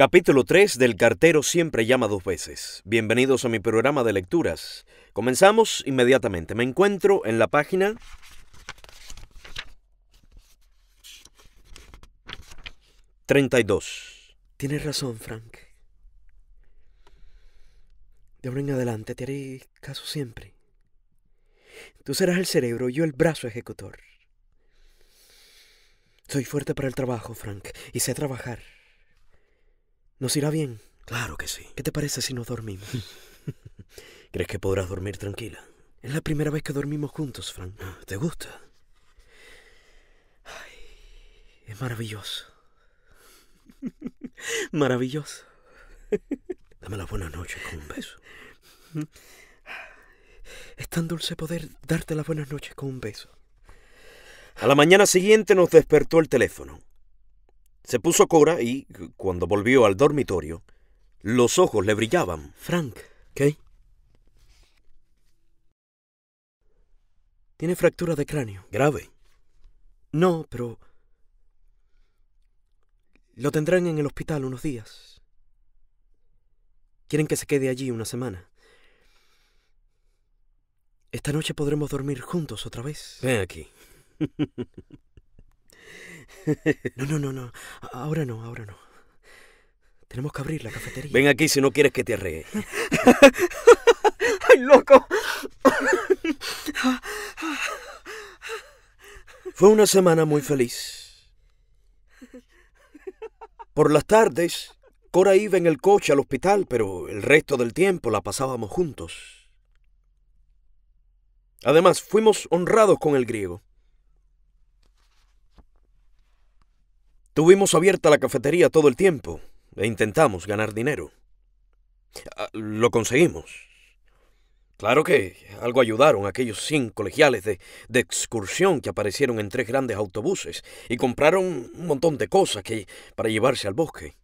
Capítulo 3 del cartero siempre llama dos veces. Bienvenidos a mi programa de lecturas. Comenzamos inmediatamente. Me encuentro en la página... ...32. Tienes razón, Frank. De ahora en adelante te haré caso siempre. Tú serás el cerebro, yo el brazo ejecutor. Soy fuerte para el trabajo, Frank, y sé trabajar. ¿Nos irá bien? Claro que sí. ¿Qué te parece si nos dormimos? ¿Crees que podrás dormir tranquila? Es la primera vez que dormimos juntos, Frank. Ah, ¿Te gusta? Ay, es maravilloso. maravilloso. Dame las buenas noches con un beso. Es tan dulce poder darte las buenas noches con un beso. A la mañana siguiente nos despertó el teléfono. Se puso Cora y, cuando volvió al dormitorio, los ojos le brillaban. Frank. ¿Qué? Tiene fractura de cráneo. Grave. No, pero... Lo tendrán en el hospital unos días. Quieren que se quede allí una semana. Esta noche podremos dormir juntos otra vez. Ven aquí. No, no, no, no. Ahora no, ahora no. Tenemos que abrir la cafetería. Ven aquí si no quieres que te arregle. ¡Ay, loco! Fue una semana muy feliz. Por las tardes, Cora iba en el coche al hospital, pero el resto del tiempo la pasábamos juntos. Además, fuimos honrados con el griego. Tuvimos abierta la cafetería todo el tiempo e intentamos ganar dinero. Ah, lo conseguimos. Claro que algo ayudaron aquellos cinco colegiales de, de, excursión que aparecieron en tres grandes autobuses y compraron un montón de cosas que, para llevarse al bosque.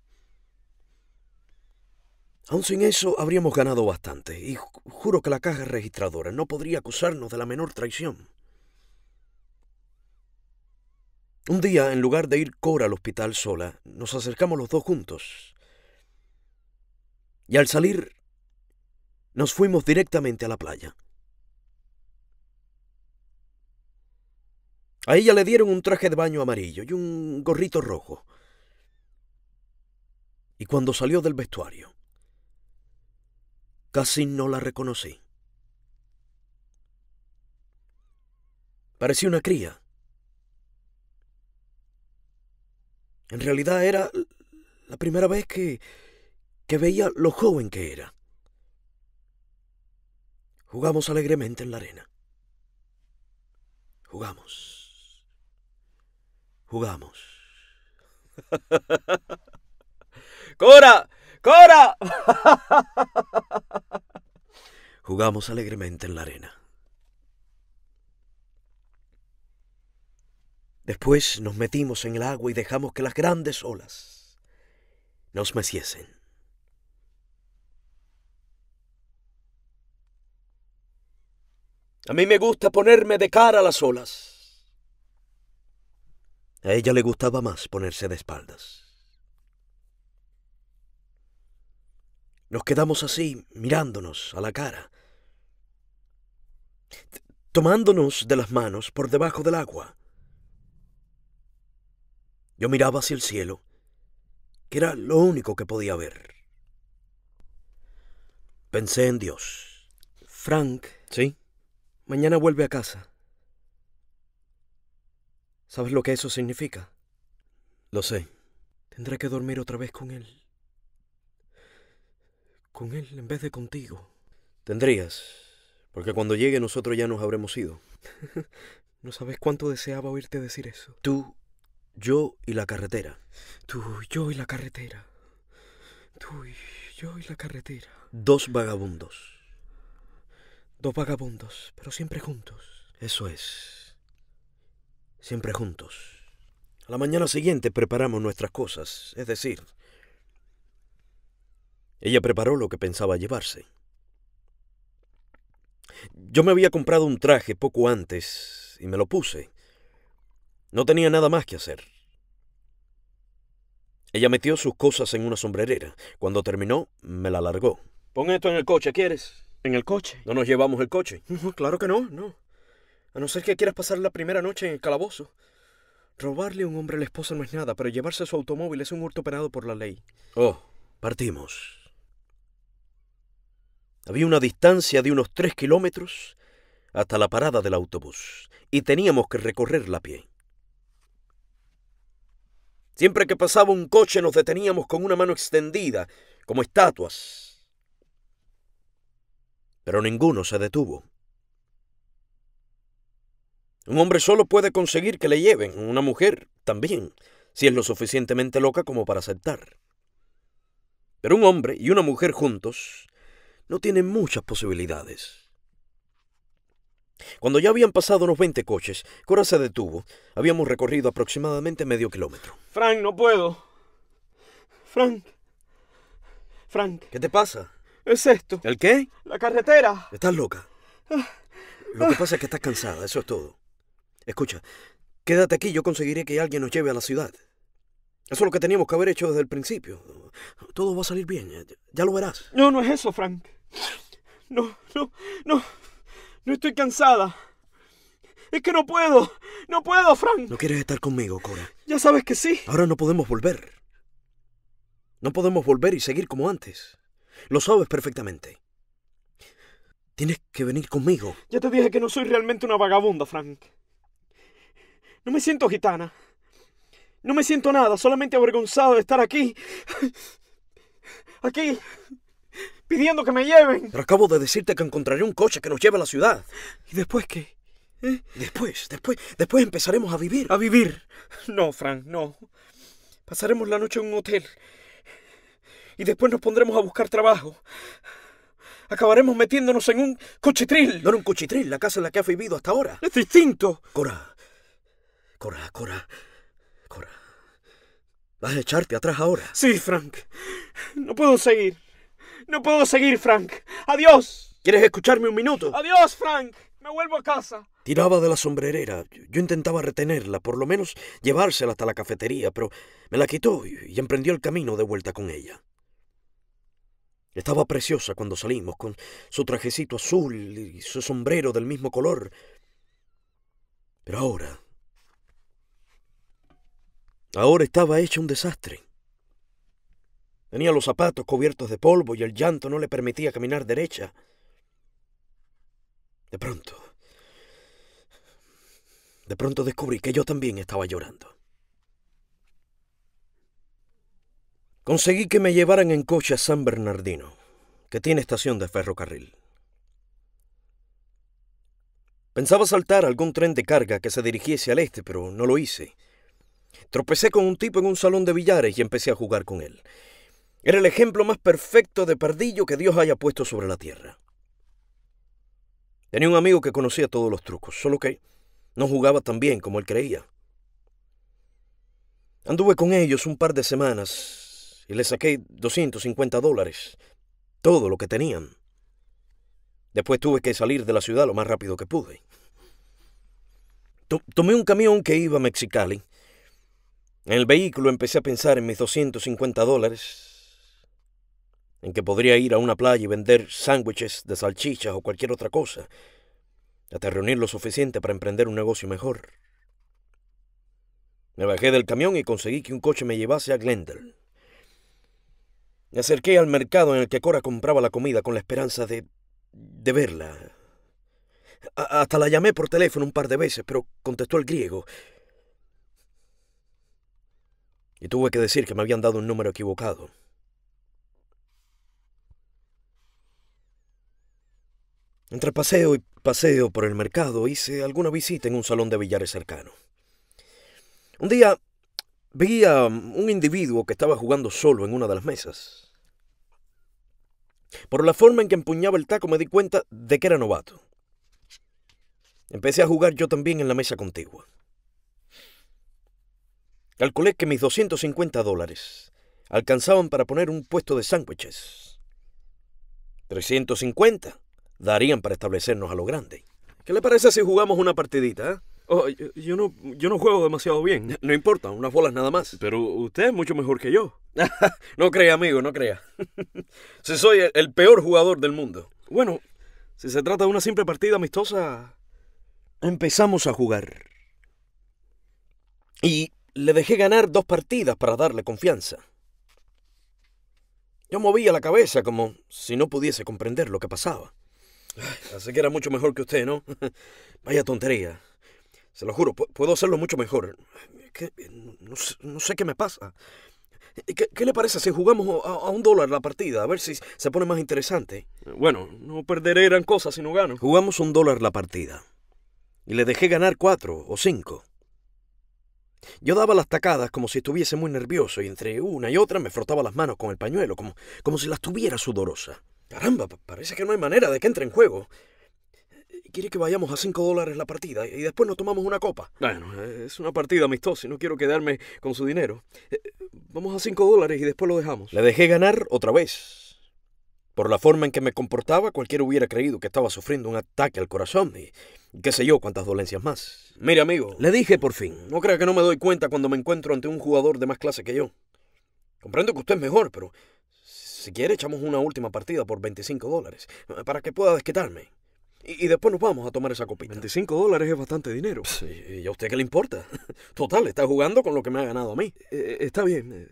Aún sin eso, habríamos ganado bastante y juro que la caja registradora no podría acusarnos de la menor traición. Un día, en lugar de ir Cora al hospital sola, nos acercamos los dos juntos. Y al salir, nos fuimos directamente a la playa. A ella le dieron un traje de baño amarillo y un gorrito rojo. Y cuando salió del vestuario, casi no la reconocí. Parecía una cría En realidad era la primera vez que, veía lo joven que era. Jugamos alegremente en la arena. Jugamos. Jugamos. ¡Cora! ¡Cora! Jugamos alegremente en la arena. Después nos metimos en el agua y dejamos que las grandes olas nos meciesen. A mí me gusta ponerme de cara a las olas. A ella le gustaba más ponerse de espaldas. Nos quedamos así, mirándonos a la cara, tomándonos de las manos por debajo del agua. Yo miraba hacia el cielo, que era lo único que podía ver. Pensé en Dios. Frank. Sí. Mañana vuelve a casa. ¿Sabes lo que eso significa? Lo sé. Tendré que dormir otra vez con él. Con él en vez de contigo. Tendrías, porque cuando llegue nosotros ya nos habremos ido. no sabes cuánto deseaba oírte decir eso. Tú yo y la carretera. Tú, yo y la carretera. Tú, y yo y la carretera. Dos vagabundos. Dos vagabundos, pero siempre juntos. Eso es. Siempre juntos. A la mañana siguiente preparamos nuestras cosas, es decir, ella preparó lo que pensaba llevarse. Yo me había comprado un traje poco antes y me lo puse. No tenía nada más que hacer. Ella metió sus cosas en una sombrerera. Cuando terminó, me la largó. Pon esto en el coche, ¿quieres? ¿En el coche? ¿No nos llevamos el coche? claro que no, no. A no ser que quieras pasar la primera noche en el calabozo. Robarle a un hombre a la esposa no es nada, pero llevarse su automóvil es un hurto penado por la ley. Oh, partimos. Había una distancia de unos tres kilómetros hasta la parada del autobús y teníamos que recorrerla a pie. Siempre que pasaba un coche nos deteníamos con una mano extendida, como estatuas. Pero ninguno se detuvo. Un hombre solo puede conseguir que le lleven, una mujer también, si es lo suficientemente loca como para aceptar. Pero un hombre y una mujer juntos no tienen muchas posibilidades. Cuando ya habían pasado unos 20 coches, Cora se detuvo. Habíamos recorrido aproximadamente medio kilómetro. Frank, no puedo. Frank. Frank. ¿Qué te pasa? Es esto. ¿El qué? La carretera. ¿Estás loca? Lo que pasa es que estás cansada, eso es todo. Escucha, quédate aquí, yo conseguiré que alguien nos lleve a la ciudad. Eso es lo que teníamos que haber hecho desde el principio. Todo va a salir bien, ya lo verás. No, no es eso, Frank. No, no, no. No estoy cansada. Es que no puedo. No puedo, Frank. ¿No quieres estar conmigo, Cora? Ya sabes que sí. Ahora no podemos volver. No podemos volver y seguir como antes. Lo sabes perfectamente. Tienes que venir conmigo. Ya te dije que no soy realmente una vagabunda, Frank. No me siento gitana. No me siento nada, solamente avergonzado de estar aquí. Aquí pidiendo que me lleven. Pero acabo de decirte que encontraré un coche que nos lleve a la ciudad. ¿Y después qué? ¿Eh? Después, después, después empezaremos a vivir. A vivir. No, Frank, no. Pasaremos la noche en un hotel. Y después nos pondremos a buscar trabajo. Acabaremos metiéndonos en un cochitril. No era un cochitril, la casa en la que has vivido hasta ahora. Es distinto. Cora. Cora, Cora. Cora. ¿Vas a echarte atrás ahora? Sí, Frank. No puedo seguir. No puedo seguir, Frank. Adiós. ¿Quieres escucharme un minuto? Adiós, Frank. Me vuelvo a casa. Tiraba de la sombrerera. Yo intentaba retenerla, por lo menos llevársela hasta la cafetería, pero me la quitó y emprendió el camino de vuelta con ella. Estaba preciosa cuando salimos, con su trajecito azul y su sombrero del mismo color. Pero ahora... Ahora estaba hecha un desastre. Tenía los zapatos cubiertos de polvo y el llanto no le permitía caminar derecha. De pronto, de pronto descubrí que yo también estaba llorando. Conseguí que me llevaran en coche a San Bernardino, que tiene estación de ferrocarril. Pensaba saltar algún tren de carga que se dirigiese al este, pero no lo hice. Tropecé con un tipo en un salón de billares y empecé a jugar con él. Era el ejemplo más perfecto de pardillo que Dios haya puesto sobre la tierra. Tenía un amigo que conocía todos los trucos, solo que no jugaba tan bien como él creía. Anduve con ellos un par de semanas y les saqué 250 dólares, todo lo que tenían. Después tuve que salir de la ciudad lo más rápido que pude. Tomé un camión que iba a Mexicali. En el vehículo empecé a pensar en mis 250 dólares en que podría ir a una playa y vender sándwiches de salchichas o cualquier otra cosa, hasta reunir lo suficiente para emprender un negocio mejor. Me bajé del camión y conseguí que un coche me llevase a Glendale. Me acerqué al mercado en el que Cora compraba la comida con la esperanza de... de verla. hasta la llamé por teléfono un par de veces, pero contestó el griego. Y tuve que decir que me habían dado un número equivocado. Entre paseo y paseo por el mercado hice alguna visita en un salón de billares cercano. Un día vi a un individuo que estaba jugando solo en una de las mesas. Por la forma en que empuñaba el taco me di cuenta de que era novato. Empecé a jugar yo también en la mesa contigua. Calculé que mis 250 dólares alcanzaban para poner un puesto de sándwiches. 350 darían para establecernos a lo grande. ¿Qué le parece si jugamos una partidita? Eh? Oh, yo, no, juego demasiado bien. No, importa, unas bolas nada más. Pero usted es mucho mejor que yo. no crea, amigo, no crea. si soy el, peor jugador del mundo. Bueno, si se trata de una simple partida amistosa, empezamos a jugar. Y le dejé ganar dos partidas para darle confianza. Yo movía la cabeza como si no pudiese comprender lo que pasaba. Así que era mucho mejor que usted, ¿no? Vaya tontería. Se lo juro, puedo hacerlo mucho mejor. No, sé, qué me pasa. ¿Qué, le parece si jugamos a, un dólar la partida? A ver si se pone más interesante. Bueno, no perderé gran cosa si no gano. Jugamos un dólar la partida. Y le dejé ganar cuatro o cinco. Yo daba las tacadas como si estuviese muy nervioso y entre una y otra me frotaba las manos con el pañuelo, como, como si las tuviera sudorosa. Caramba, parece que no hay manera de que entre en juego. Quiere que vayamos a 5 dólares la partida y después nos tomamos una copa. Bueno, eh, es una partida amistosa y no quiero quedarme con su dinero. Eh, vamos a 5 dólares y después lo dejamos. Le dejé ganar otra vez. Por la forma en que me comportaba, cualquiera hubiera creído que estaba sufriendo un ataque al corazón y qué sé yo cuántas dolencias más. Mire, amigo. Le dije por fin. No crea que no me doy cuenta cuando me encuentro ante un jugador de más clase que yo. Comprendo que usted es mejor, pero si quiere, echamos una última partida por 25 dólares, eh, para que pueda desquitarme. Y, después nos vamos a tomar esa copita. 25 dólares es bastante dinero. Sí, ¿y a usted qué le importa? Total, está jugando con lo que me ha ganado a mí. Eh, eh, está bien,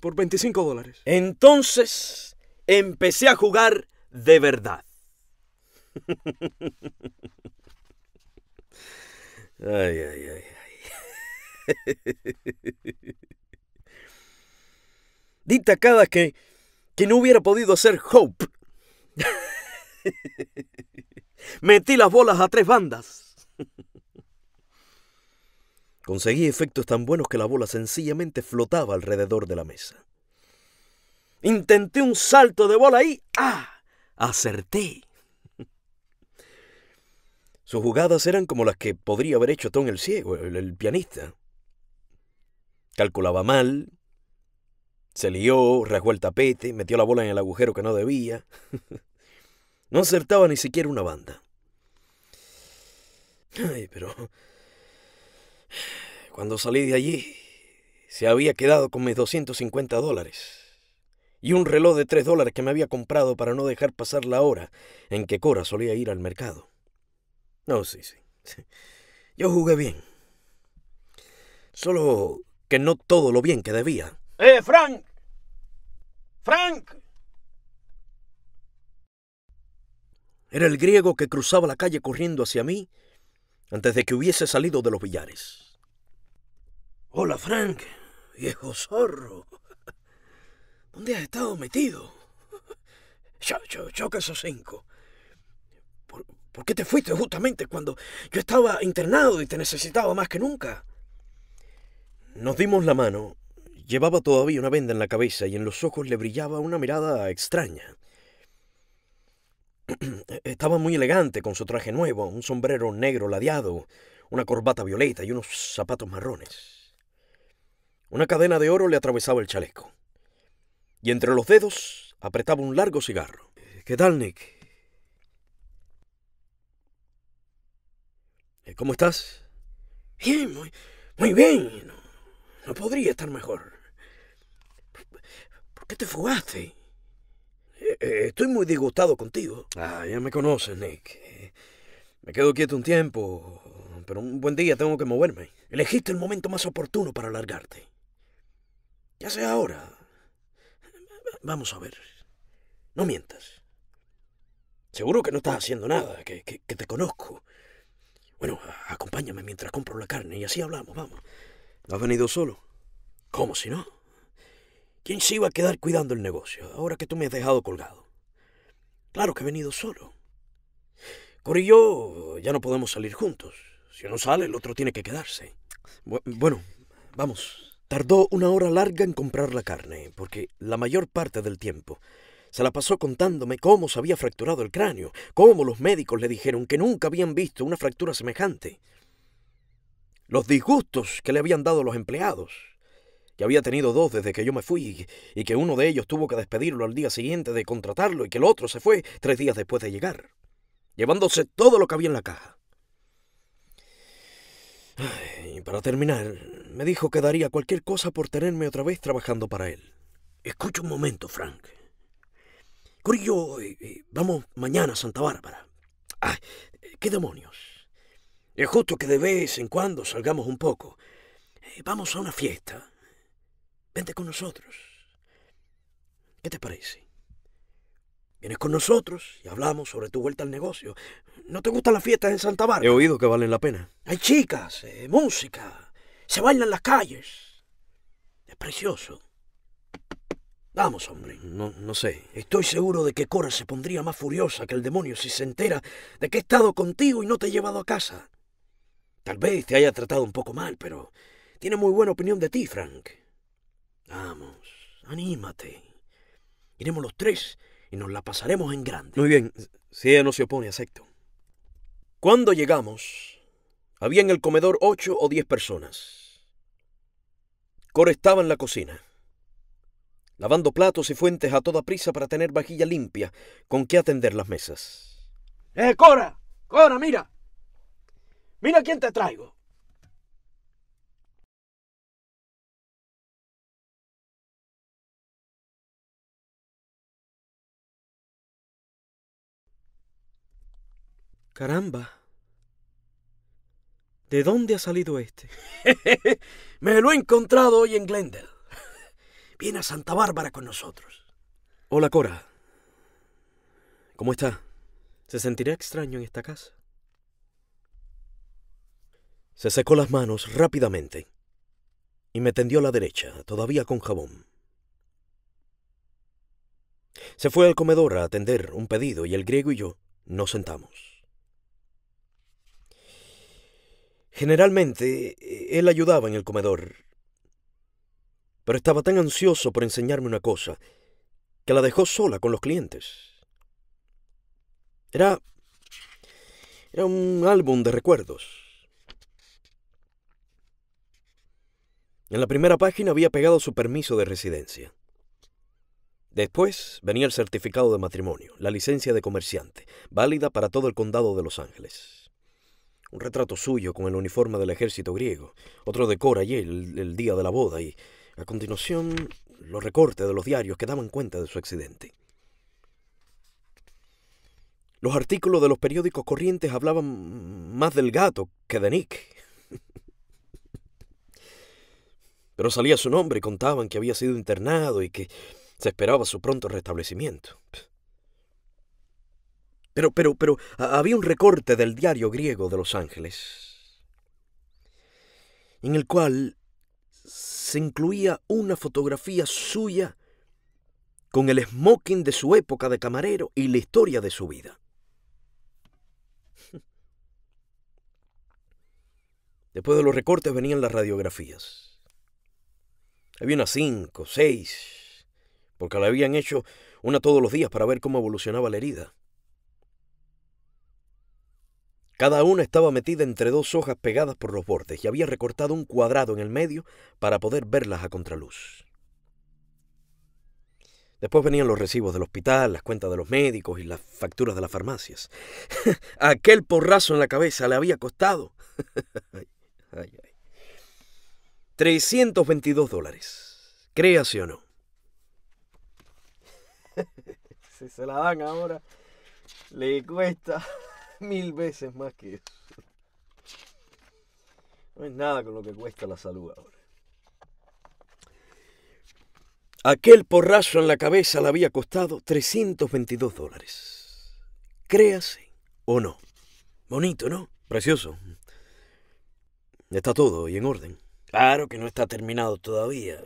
por 25 dólares. Entonces, empecé a jugar de verdad. ay, ay, ay, ay. Dita cada que que no hubiera podido hacer Hope. Metí las bolas a tres bandas. Conseguí efectos tan buenos que la bola sencillamente flotaba alrededor de la mesa. Intenté un salto de bola y ¡ah! Acerté. Sus jugadas eran como las que podría haber hecho Tom el Ciego, el, el pianista. Calculaba mal, se lió, rasgó el tapete, metió la bola en el agujero que no debía. no acertaba ni siquiera una banda. Ay, pero... Cuando salí de allí, se había quedado con mis 250 dólares y un reloj de tres dólares que me había comprado para no dejar pasar la hora en que Cora solía ir al mercado. No, sí. sí. Yo jugué bien. Solo que no todo lo bien que debía. ¡Eh, Frank! ¡Frank! Era el griego que cruzaba la calle corriendo hacia mí antes de que hubiese salido de los billares. Hola, Frank, viejo zorro. ¿Dónde has estado metido? Yo, yo, choca esos cinco. ¿Por qué te fuiste justamente cuando yo estaba internado y te necesitaba más que nunca? Nos dimos la mano Llevaba todavía una venda en la cabeza y en los ojos le brillaba una mirada extraña. Estaba muy elegante con su traje nuevo, un sombrero negro ladeado, una corbata violeta y unos zapatos marrones. Una cadena de oro le atravesaba el chaleco. Y entre los dedos apretaba un largo cigarro. Eh, ¿Qué tal, Nick? Eh, ¿Cómo estás? Bien, muy, bien. no podría estar mejor. ¿Por qué te fugaste? Eh, eh, estoy muy disgustado contigo. Ah, ya me conoces, Nick. Me quedo quieto un tiempo, pero un buen día tengo que moverme. Elegiste el momento más oportuno para largarte. Ya sea ahora. Vamos a ver. No mientas. Seguro que no estás haciendo nada, que, te conozco. Bueno, acompáñame mientras compro la carne y así hablamos, vamos. ¿No has venido solo? ¿Cómo si no? ¿Quién se iba a quedar cuidando el negocio ahora que tú me has dejado colgado? Claro que he venido solo. yo ya no podemos salir juntos. Si uno sale, el otro tiene que quedarse. bueno, vamos. Tardó una hora larga en comprar la carne, porque la mayor parte del tiempo se la pasó contándome cómo se había fracturado el cráneo, cómo los médicos le dijeron que nunca habían visto una fractura semejante, los disgustos que le habían dado los empleados que había tenido dos desde que yo me fui y que uno de ellos tuvo que despedirlo al día siguiente de contratarlo y que el otro se fue tres días después de llegar, llevándose todo lo que había en la caja. y para terminar, me dijo que daría cualquier cosa por tenerme otra vez trabajando para él. Escucha un momento, Frank. Corillo, eh, eh, vamos mañana a Santa Bárbara. Ay, ¿Qué demonios? Es justo que de vez en cuando salgamos un poco. Eh, vamos a una fiesta vente con nosotros. ¿Qué te parece? Vienes con nosotros y hablamos sobre tu vuelta al negocio. ¿No te gustan las fiestas en Santa Bárbara? He oído que valen la pena. Hay chicas, eh, música, se bailan las calles. Es precioso. Vamos, hombre. No, no sé. Estoy seguro de que Cora se pondría más furiosa que el demonio si se entera de que he estado contigo y no te he llevado a casa. Tal vez te haya tratado un poco mal, pero tiene muy buena opinión de ti, Frank. Vamos, anímate. Iremos los tres y nos la pasaremos en grande. Muy bien, si ella no se opone, acepto. Cuando llegamos, había en el comedor ocho o diez personas. Cora estaba en la cocina, lavando platos y fuentes a toda prisa para tener vajilla limpia con que atender las mesas. ¡Eh, Cora! ¡Cora, mira! ¡Mira quién te traigo! Caramba. ¿De dónde ha salido este? Me lo he encontrado hoy en Glendale. Viene a Santa Bárbara con nosotros. Hola, Cora. ¿Cómo está? Se sentirá extraño en esta casa. Se secó las manos rápidamente y me tendió a la derecha, todavía con jabón. Se fue al comedor a atender un pedido y el griego y yo nos sentamos. Generalmente, eh, él ayudaba en el comedor, pero estaba tan ansioso por enseñarme una cosa que la dejó sola con los clientes. Era, era un álbum de recuerdos. En la primera página había pegado su permiso de residencia. Después venía el certificado de matrimonio, la licencia de comerciante, válida para todo el condado de Los Ángeles. Un retrato suyo con el uniforme del ejército griego, otro de Cora y el día de la boda y, a continuación, los recortes de los diarios que daban cuenta de su accidente. Los artículos de los periódicos corrientes hablaban más del gato que de Nick. Pero salía su nombre y contaban que había sido internado y que se esperaba su pronto restablecimiento. Pero, pero, pero, había un recorte del diario griego de Los Ángeles, en el cual se incluía una fotografía suya con el smoking de su época de camarero y la historia de su vida. Después de los recortes venían las radiografías. Había unas cinco, seis, porque la habían hecho una todos los días para ver cómo evolucionaba la herida. Cada una estaba metida entre dos hojas pegadas por los bordes y había recortado un cuadrado en el medio para poder verlas a contraluz. Después venían los recibos del hospital, las cuentas de los médicos y las facturas de las farmacias. Aquel porrazo en la cabeza le había costado. 322 dólares. Créase o no. si se la dan ahora, le cuesta. mil veces más que eso. No es nada con lo que cuesta la salud ahora. Aquel porrazo en la cabeza le había costado 322 dólares. Créase o no. Bonito, ¿no? Precioso. Está todo y en orden. Claro que no está terminado todavía.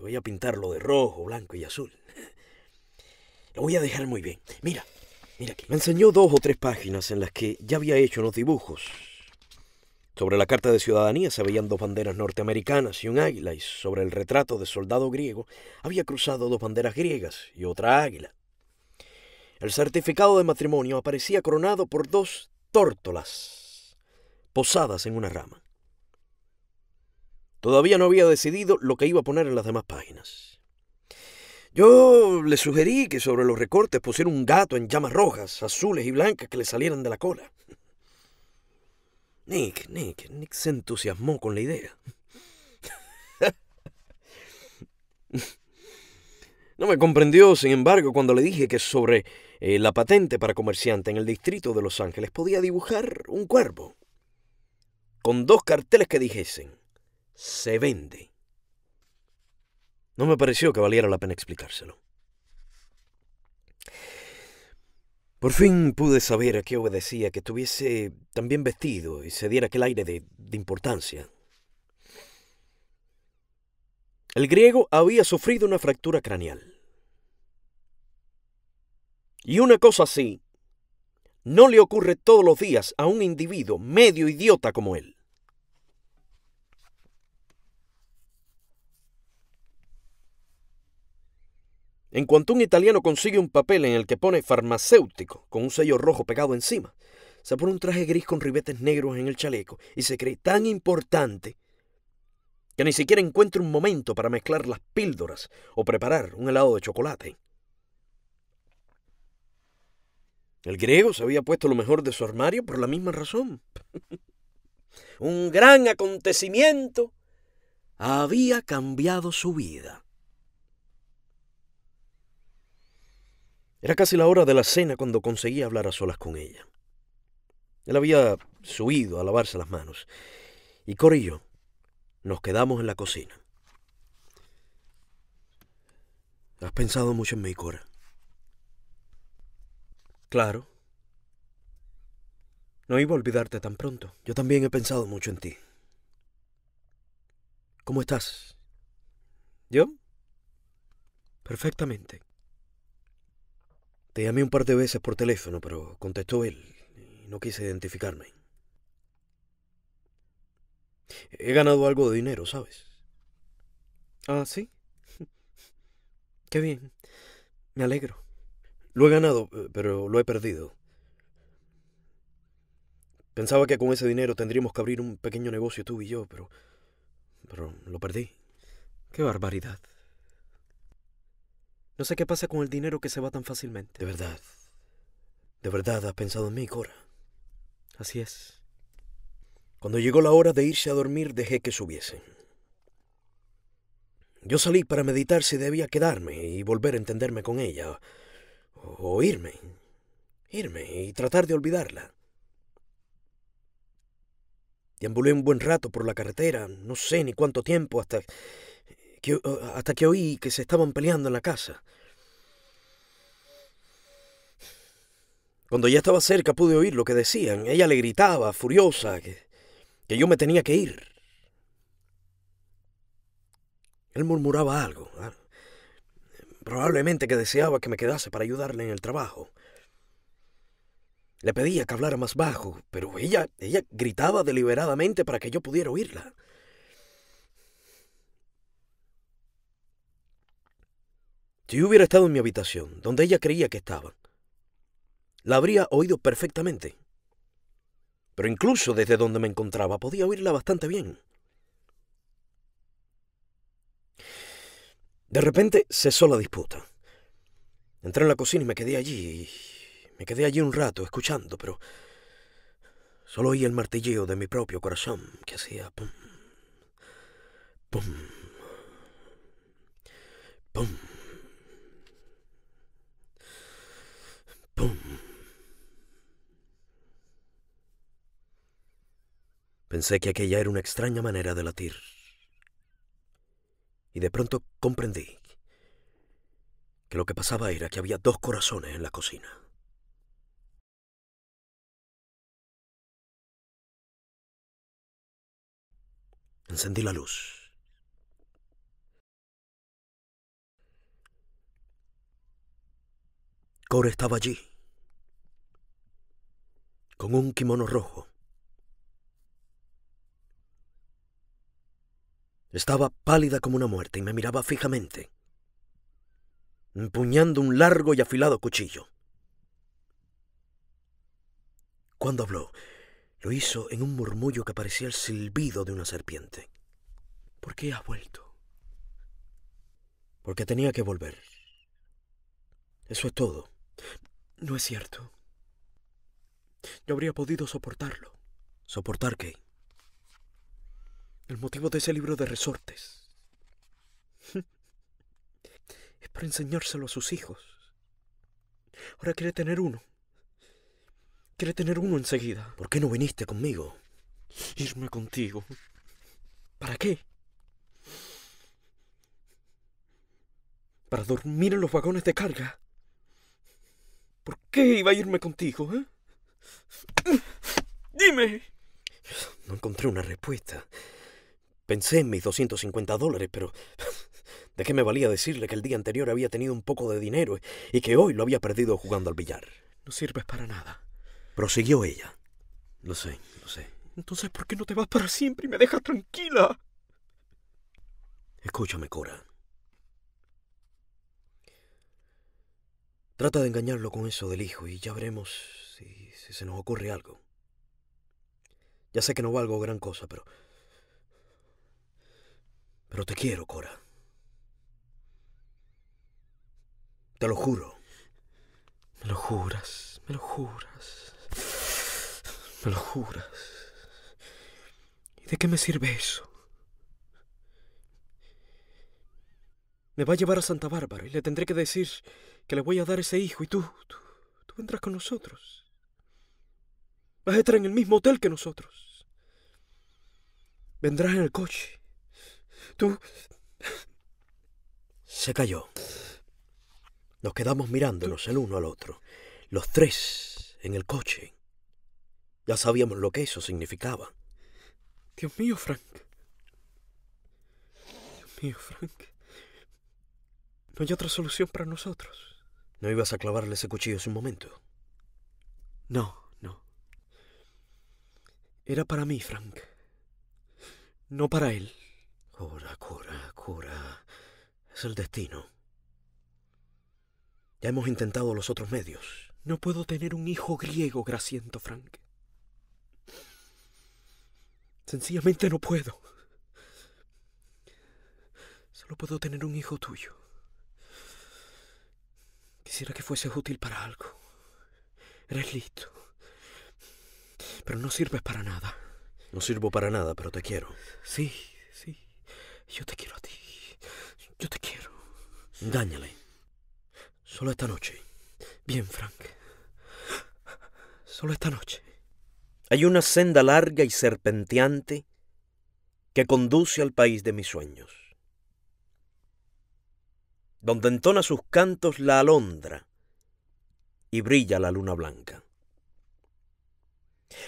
Voy a pintarlo de rojo, blanco y azul. Lo voy a dejar muy bien. Mira, me enseñó dos o tres páginas en las que ya había hecho unos dibujos. Sobre la carta de ciudadanía se veían dos banderas norteamericanas y un águila, y sobre el retrato de soldado griego había cruzado dos banderas griegas y otra águila. El certificado de matrimonio aparecía coronado por dos tórtolas posadas en una rama. Todavía no había decidido lo que iba a poner en las demás páginas. Yo le sugerí que sobre los recortes pusiera un gato en llamas rojas, azules y blancas que le salieran de la cola. Nick, Nick, Nick se entusiasmó con la idea. No me comprendió, sin embargo, cuando le dije que sobre eh, la patente para comerciante en el distrito de Los Ángeles podía dibujar un cuervo con dos carteles que dijesen, se vende. No me pareció que valiera la pena explicárselo. Por fin pude saber a qué obedecía que estuviese tan bien vestido y se diera aquel aire de, de importancia. El griego había sufrido una fractura craneal. Y una cosa así no le ocurre todos los días a un individuo medio idiota como él. En cuanto un italiano consigue un papel en el que pone farmacéutico con un sello rojo pegado encima, se pone un traje gris con ribetes negros en el chaleco y se cree tan importante que ni siquiera encuentra un momento para mezclar las píldoras o preparar un helado de chocolate. El griego se había puesto lo mejor de su armario por la misma razón. un gran acontecimiento había cambiado su vida. Era casi la hora de la cena cuando conseguí hablar a solas con ella. Él había subido a lavarse las manos y Cora y yo nos quedamos en la cocina. Has pensado mucho en mí, Cora. Claro. No iba a olvidarte tan pronto. Yo también he pensado mucho en ti. ¿Cómo estás? ¿Yo? Perfectamente. Te llamé un par de veces por teléfono, pero contestó él y no quise identificarme. He ganado algo de dinero, ¿sabes? Ah, sí. Qué bien. Me alegro. Lo he ganado, eh, pero lo he perdido. Pensaba que con ese dinero tendríamos que abrir un pequeño negocio tú y yo, pero... Pero lo perdí. Qué barbaridad. No sé qué pasa con el dinero que se va tan fácilmente. De verdad. De verdad has pensado en mí, Cora. Así es. Cuando llegó la hora de irse a dormir, dejé que subiesen. Yo salí para meditar si debía quedarme y volver a entenderme con ella, o, irme, irme y tratar de olvidarla. Diambulé un buen rato por la carretera, no sé ni cuánto tiempo, hasta Uh, hasta que oí que se estaban peleando en la casa. Cuando ya estaba cerca pude oír lo que decían. Ella le gritaba, furiosa, que, yo me tenía que ir. Él murmuraba algo, ¿ah? probablemente que deseaba que me quedase para ayudarle en el trabajo. Le pedía que hablara más bajo, pero ella, ella gritaba deliberadamente para que yo pudiera oírla. Si yo hubiera estado en mi habitación, donde ella creía que estaba, la habría oído perfectamente. Pero incluso desde donde me encontraba podía oírla bastante bien. De repente cesó la disputa. Entré en la cocina y me quedé allí. Me quedé allí un rato escuchando, pero solo oí el martilleo de mi propio corazón que hacía pum, pum, pum. ¡Pum! Pensé que aquella era una extraña manera de latir. Y de pronto comprendí que lo que pasaba era que había dos corazones en la cocina. Encendí la luz. Core estaba allí, con un kimono rojo. Estaba pálida como una muerte y me miraba fijamente, empuñando un largo y afilado cuchillo. Cuando habló, lo hizo en un murmullo que parecía el silbido de una serpiente. ¿Por qué has vuelto? Porque tenía que volver. Eso es todo. No es cierto. Yo habría podido soportarlo. ¿Soportar qué? El motivo de ese libro de resortes. es para enseñárselo a sus hijos. Ahora quiere tener uno. Quiere tener uno enseguida. ¿Por qué no viniste conmigo? Irme contigo. ¿Para qué? Para dormir en los vagones de carga. ¿Por qué iba a irme contigo? Eh? Dime. No encontré una respuesta. Pensé en mis 250 dólares, pero ¿de qué me valía decirle que el día anterior había tenido un poco de dinero y que hoy lo había perdido jugando al billar? No sirves para nada. Prosiguió ella. Lo sé, lo sé. Entonces, ¿por qué no te vas para siempre y me dejas tranquila? Escúchame, Cora. Trata de engañarlo con eso del hijo y ya veremos si, se nos ocurre algo. Ya sé que no valgo gran cosa, pero... Pero te quiero, Cora. Te lo juro. Me lo juras, me lo juras. Me lo juras. ¿Y de qué me sirve eso? Me va a llevar a Santa Bárbara y le tendré que decir que le voy a dar ese hijo y tú, tú, vendrás con nosotros. Vas a estar en el mismo hotel que nosotros. Vendrás en el coche. Tú... Se cayó. Nos quedamos mirándonos el uno al otro, los tres en el coche. Ya sabíamos lo que eso significaba. Dios mío, Frank. Dios mío, Frank. No hay otra solución para nosotros. ¿No ibas a clavarle ese cuchillo hace un momento? No, no. Era para mí, Frank. No para él. Cura, cura, cura. Es el destino. Ya hemos intentado los otros medios. No puedo tener un hijo griego, Graciento, Frank. Sencillamente no puedo. Solo puedo tener un hijo tuyo. Quisiera que fuese útil para algo. Eres listo. Pero no sirves para nada. No sirvo para nada, pero te quiero. Sí, sí. Yo te quiero a ti. Yo te quiero. Dáñale. Solo esta noche. Bien, Frank. Solo esta noche. Hay una senda larga y serpenteante que conduce al país de mis sueños donde entona sus cantos la alondra y brilla la luna blanca.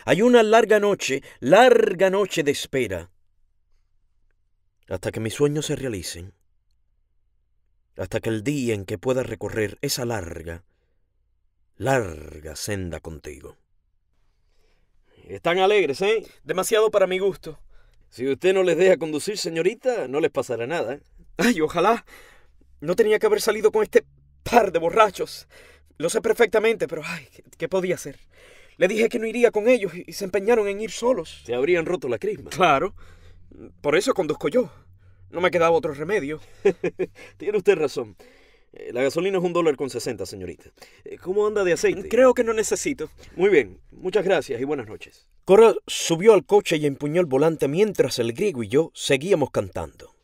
Hay una larga noche, larga noche de espera, hasta que mis sueños se realicen, hasta que el día en que pueda recorrer esa larga, larga senda contigo. Están alegres, ¿eh? Demasiado para mi gusto. Si usted no les deja conducir, señorita, no les pasará nada. ¿eh? Ay, ojalá, no tenía que haber salido con este par de borrachos. Lo sé perfectamente, pero ay, ¿qué podía hacer? Le dije que no iría con ellos y se empeñaron en ir solos. Se habrían roto la crisma. Claro. Por eso conduzco yo. No me quedaba otro remedio. Tiene usted razón. Eh, la gasolina es un dólar con sesenta, señorita. Eh, ¿Cómo anda de aceite? Creo que no necesito. Muy bien, muchas gracias y buenas noches. Cora subió al coche y empuñó el volante mientras el griego y yo seguíamos cantando.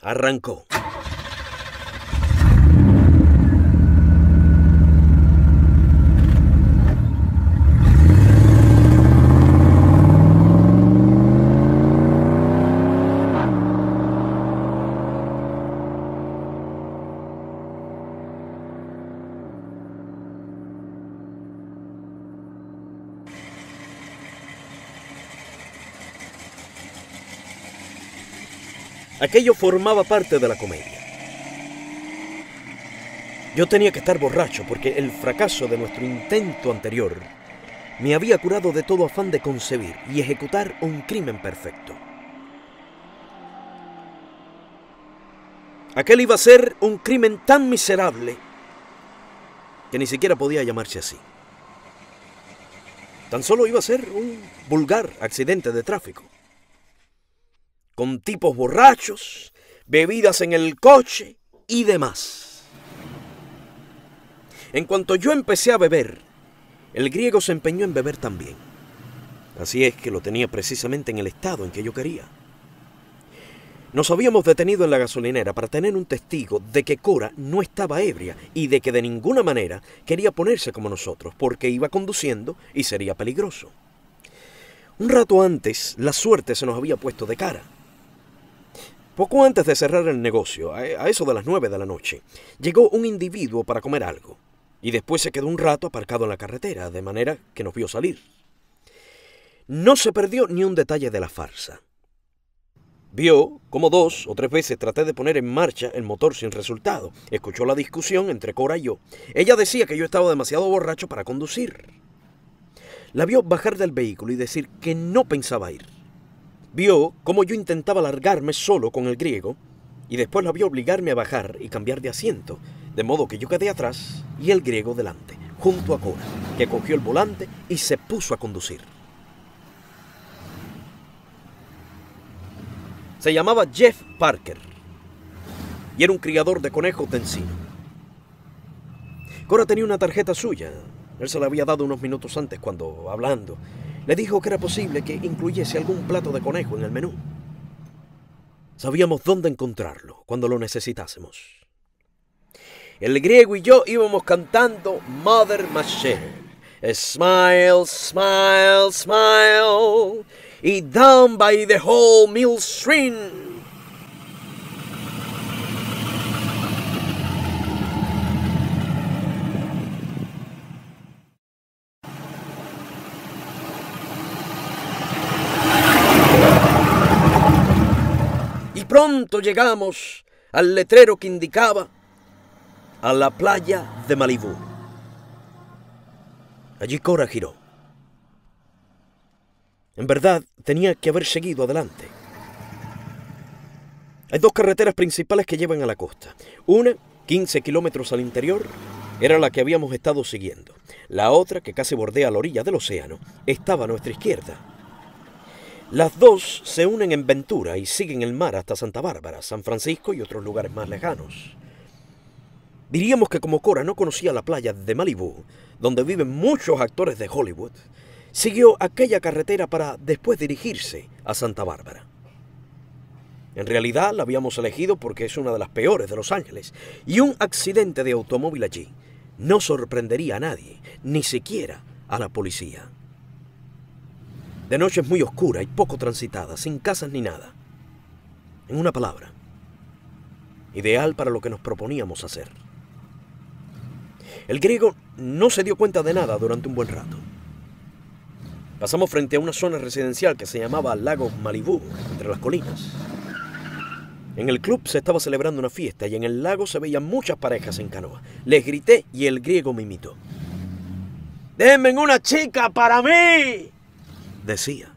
Arrancó. Aquello formaba parte de la comedia. Yo tenía que estar borracho porque el fracaso de nuestro intento anterior me había curado de todo afán de concebir y ejecutar un crimen perfecto. Aquel iba a ser un crimen tan miserable que ni siquiera podía llamarse así. Tan solo iba a ser un vulgar accidente de tráfico con tipos borrachos, bebidas en el coche y demás. En cuanto yo empecé a beber, el griego se empeñó en beber también. Así es que lo tenía precisamente en el estado en que yo quería. Nos habíamos detenido en la gasolinera para tener un testigo de que Cora no estaba ebria y de que de ninguna manera quería ponerse como nosotros porque iba conduciendo y sería peligroso. Un rato antes, la suerte se nos había puesto de cara. Poco antes de cerrar el negocio, a eso de las 9 de la noche, llegó un individuo para comer algo y después se quedó un rato aparcado en la carretera, de manera que nos vio salir. No se perdió ni un detalle de la farsa. Vio como dos o tres veces traté de poner en marcha el motor sin resultado. Escuchó la discusión entre Cora y yo. Ella decía que yo estaba demasiado borracho para conducir. La vio bajar del vehículo y decir que no pensaba ir. Vio cómo yo intentaba largarme solo con el griego y después la vio obligarme a bajar y cambiar de asiento, de modo que yo quedé atrás y el griego delante, junto a Cora, que cogió el volante y se puso a conducir. Se llamaba Jeff Parker y era un criador de conejos de encino. Cora tenía una tarjeta suya. Él se la había dado unos minutos antes cuando, hablando, le dijo que era posible que incluyese algún plato de conejo en el menú. Sabíamos dónde encontrarlo cuando lo necesitásemos. El griego y yo íbamos cantando Mother Machine. Smile, smile, smile. Y down by the whole mill stream. llegamos al letrero que indicaba a la playa de Malibú. Allí Cora giró. En verdad, tenía que haber seguido adelante. Hay dos carreteras principales que llevan a la costa. Una, 15 kilómetros al interior, era la que habíamos estado siguiendo. La otra, que casi bordea la orilla del océano, estaba a nuestra izquierda. Las dos se unen en Ventura y siguen el mar hasta Santa Bárbara, San Francisco y otros lugares más lejanos. Diríamos que como Cora no conocía la playa de Malibu, donde viven muchos actores de Hollywood, siguió aquella carretera para después dirigirse a Santa Bárbara. En realidad la habíamos elegido porque es una de las peores de Los Ángeles y un accidente de automóvil allí no sorprendería a nadie, ni siquiera a la policía. De noche es muy oscura y poco transitada, sin casas ni nada. En una palabra, ideal para lo que nos proponíamos hacer. El griego no se dio cuenta de nada durante un buen rato. Pasamos frente a una zona residencial que se llamaba Lago Malibú, entre las colinas. En el club se estaba celebrando una fiesta y en el lago se veían muchas parejas en canoa. Les grité y el griego me imitó. ¡Denme una chica para mí! decía.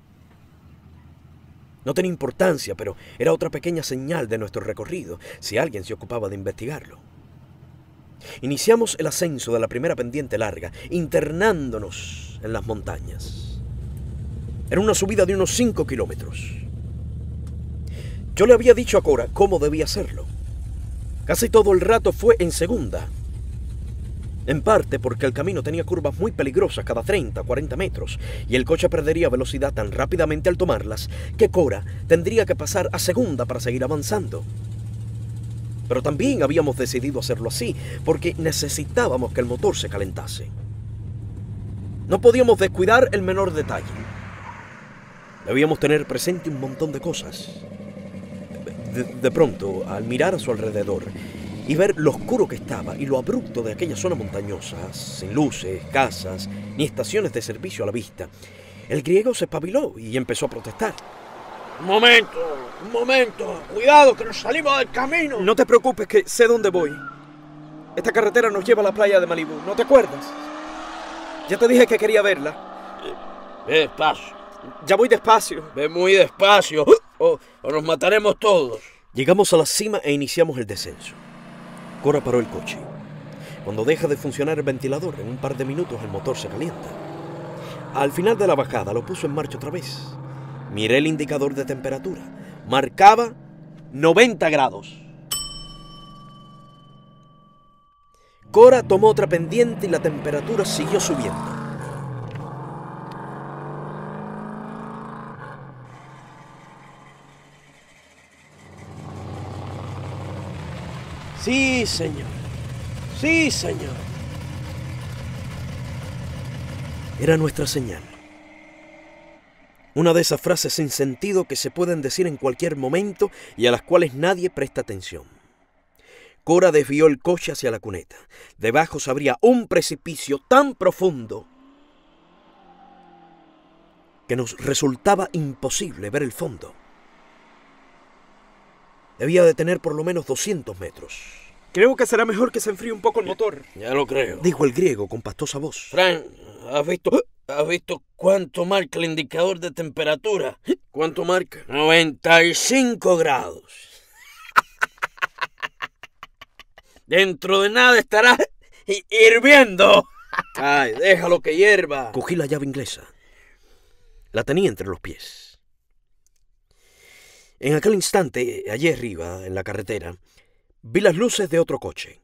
No tenía importancia, pero era otra pequeña señal de nuestro recorrido, si alguien se ocupaba de investigarlo. Iniciamos el ascenso de la primera pendiente larga, internándonos en las montañas. Era una subida de unos 5 kilómetros. Yo le había dicho a Cora cómo debía hacerlo. Casi todo el rato fue en segunda, en parte porque el camino tenía curvas muy peligrosas cada 30 40 metros y el coche perdería velocidad tan rápidamente al tomarlas que Cora tendría que pasar a segunda para seguir avanzando. Pero también habíamos decidido hacerlo así porque necesitábamos que el motor se calentase. No podíamos descuidar el menor detalle. Debíamos tener presente un montón de cosas. De, de pronto, al mirar a su alrededor, y ver lo oscuro que estaba y lo abrupto de aquella zona montañosa, sin luces, casas, ni estaciones de servicio a la vista, el griego se espabiló y empezó a protestar. Un momento, un momento, cuidado que nos salimos del camino. No te preocupes que sé dónde voy. Esta carretera nos lleva a la playa de Malibu. ¿no te acuerdas? Ya te dije que quería verla. Ve despacio. Ya voy despacio. Ve muy despacio ¡Uh! o nos mataremos todos. Llegamos a la cima e iniciamos el descenso. Cora paró el coche. Cuando deja de funcionar el ventilador, en un par de minutos el motor se calienta. Al final de la bajada lo puso en marcha otra vez. Miré el indicador de temperatura. Marcaba 90 grados. Cora tomó otra pendiente y la temperatura siguió subiendo. Sí, señor. Sí, señor. Era nuestra señal. Una de esas frases sin sentido que se pueden decir en cualquier momento y a las cuales nadie presta atención. Cora desvió el coche hacia la cuneta. Debajo se abría un precipicio tan profundo que nos resultaba imposible ver el fondo. Debía de tener por lo menos 200 metros. Creo que será mejor que se enfríe un poco el motor. Ya lo creo. Dijo el griego con pastosa voz. Fran, ¿has visto, ¿has visto cuánto marca el indicador de temperatura? ¿Cuánto marca? 95 grados. Dentro de nada estará hirviendo. Ay, déjalo que hierva. Cogí la llave inglesa. La tenía entre los pies. En aquel instante, allí arriba, en la carretera, Vi las luces de otro coche.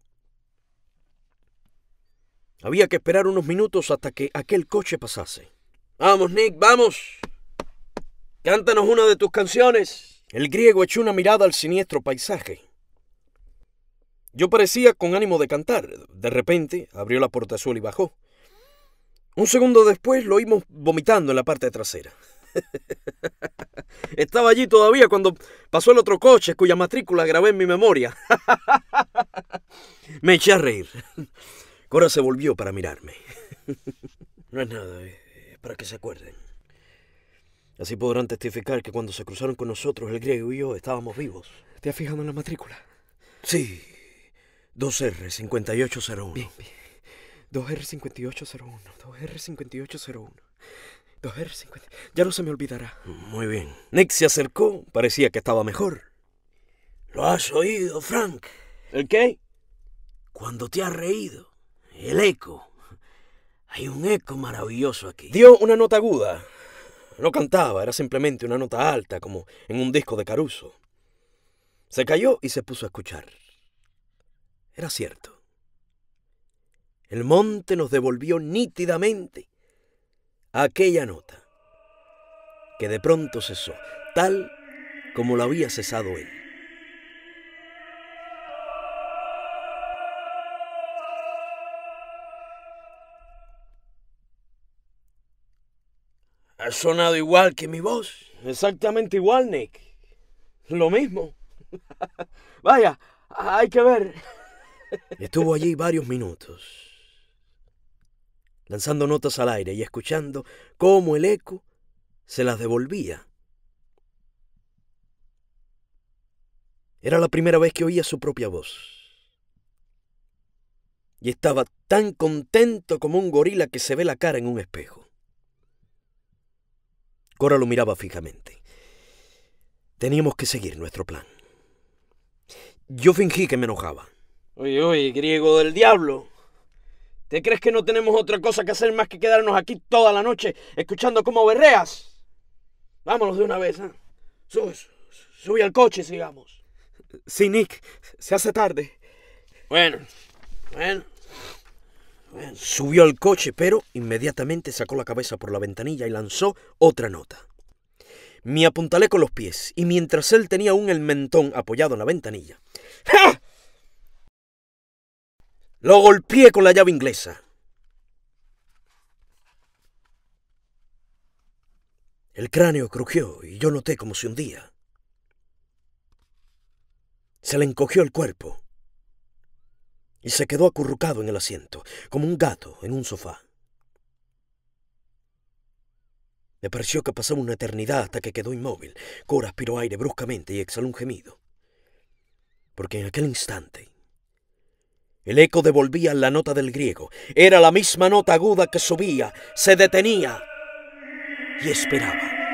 Había que esperar unos minutos hasta que aquel coche pasase. Vamos, Nick, vamos. Cántanos una de tus canciones. El griego echó una mirada al siniestro paisaje. Yo parecía con ánimo de cantar. De repente abrió la azul y bajó. Un segundo después lo oímos vomitando en la parte trasera. Estaba allí todavía cuando pasó el otro coche cuya matrícula grabé en mi memoria. Me eché a reír. Cora se volvió para mirarme. No es nada, eh, para que se acuerden. Así podrán testificar que cuando se cruzaron con nosotros el griego y yo estábamos vivos. ¿Te has fijado en la matrícula? Sí, 2R5801. Bien, bien. 2R5801, 2R5801. A ver, Ya no se me olvidará. Muy bien. Nick se acercó. Parecía que estaba mejor. ¿Lo has oído, Frank? ¿El qué? Cuando te has reído. El eco. Hay un eco maravilloso aquí. Dio una nota aguda. No cantaba, era simplemente una nota alta, como en un disco de Caruso. Se cayó y se puso a escuchar. Era cierto. El monte nos devolvió nítidamente aquella nota, que de pronto cesó, tal como la había cesado él. Ha sonado igual que mi voz. Exactamente igual, Nick. Lo mismo. Vaya, hay que ver. Estuvo allí varios minutos lanzando notas al aire y escuchando cómo el eco se las devolvía. Era la primera vez que oía su propia voz. Y estaba tan contento como un gorila que se ve la cara en un espejo. Cora lo miraba fijamente. Teníamos que seguir nuestro plan. Yo fingí que me enojaba. Oye, oye, griego del diablo. ¿Te crees que no tenemos otra cosa que hacer más que quedarnos aquí toda la noche escuchando cómo berreas? Vámonos de una vez, ¿eh? ¿ah? Sube, al coche, sigamos. Sí, Nick, se hace tarde. Bueno, bueno. bueno. Subió al coche, pero inmediatamente sacó la cabeza por la ventanilla y lanzó otra nota. Me apuntalé con los pies y mientras él tenía aún el mentón apoyado en la ventanilla. ¡Ja! Lo golpeé con la llave inglesa. El cráneo crujió y yo noté como si hundía. Se le encogió el cuerpo y se quedó acurrucado en el asiento, como un gato en un sofá. Me pareció que pasaba una eternidad hasta que quedó inmóvil. Cora aspiró aire bruscamente y exhaló un gemido. Porque en aquel instante el eco devolvía la nota del griego. Era la misma nota aguda que subía, se detenía y esperaba.